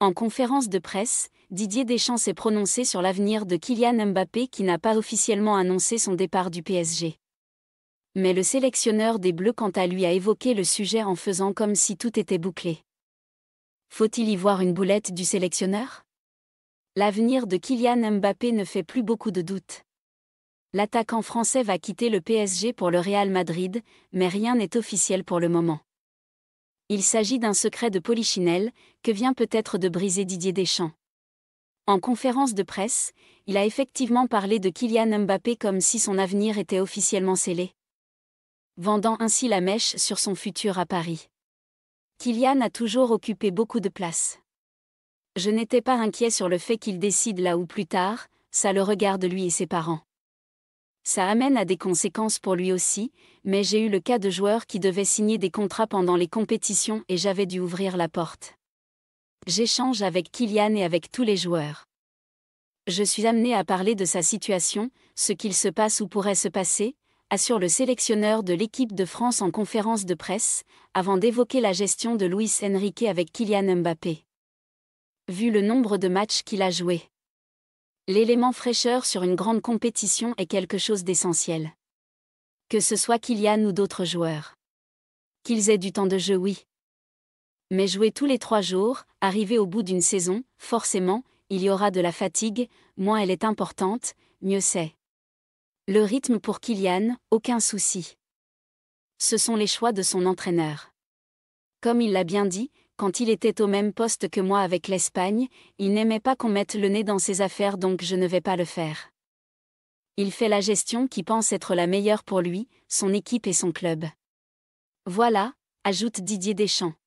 En conférence de presse, Didier Deschamps s'est prononcé sur l'avenir de Kylian Mbappé qui n'a pas officiellement annoncé son départ du PSG. Mais le sélectionneur des Bleus quant à lui a évoqué le sujet en faisant comme si tout était bouclé. Faut-il y voir une boulette du sélectionneur L'avenir de Kylian Mbappé ne fait plus beaucoup de doutes. L'attaquant français va quitter le PSG pour le Real Madrid, mais rien n'est officiel pour le moment. Il s'agit d'un secret de Polichinelle, que vient peut-être de briser Didier Deschamps. En conférence de presse, il a effectivement parlé de Kylian Mbappé comme si son avenir était officiellement scellé. Vendant ainsi la mèche sur son futur à Paris. Kylian a toujours occupé beaucoup de place. Je n'étais pas inquiet sur le fait qu'il décide là ou plus tard, ça le regarde lui et ses parents ça amène à des conséquences pour lui aussi, mais j'ai eu le cas de joueurs qui devaient signer des contrats pendant les compétitions et j'avais dû ouvrir la porte. J'échange avec Kylian et avec tous les joueurs. Je suis amené à parler de sa situation, ce qu'il se passe ou pourrait se passer, assure le sélectionneur de l'équipe de France en conférence de presse, avant d'évoquer la gestion de Luis Enrique avec Kylian Mbappé. Vu le nombre de matchs qu'il a joués. L'élément fraîcheur sur une grande compétition est quelque chose d'essentiel. Que ce soit Kylian ou d'autres joueurs. Qu'ils aient du temps de jeu, oui. Mais jouer tous les trois jours, arriver au bout d'une saison, forcément, il y aura de la fatigue, moins elle est importante, mieux c'est. Le rythme pour Kylian, aucun souci. Ce sont les choix de son entraîneur. Comme il l'a bien dit, quand il était au même poste que moi avec l'Espagne, il n'aimait pas qu'on mette le nez dans ses affaires donc je ne vais pas le faire. Il fait la gestion qui pense être la meilleure pour lui, son équipe et son club. Voilà, ajoute Didier Deschamps.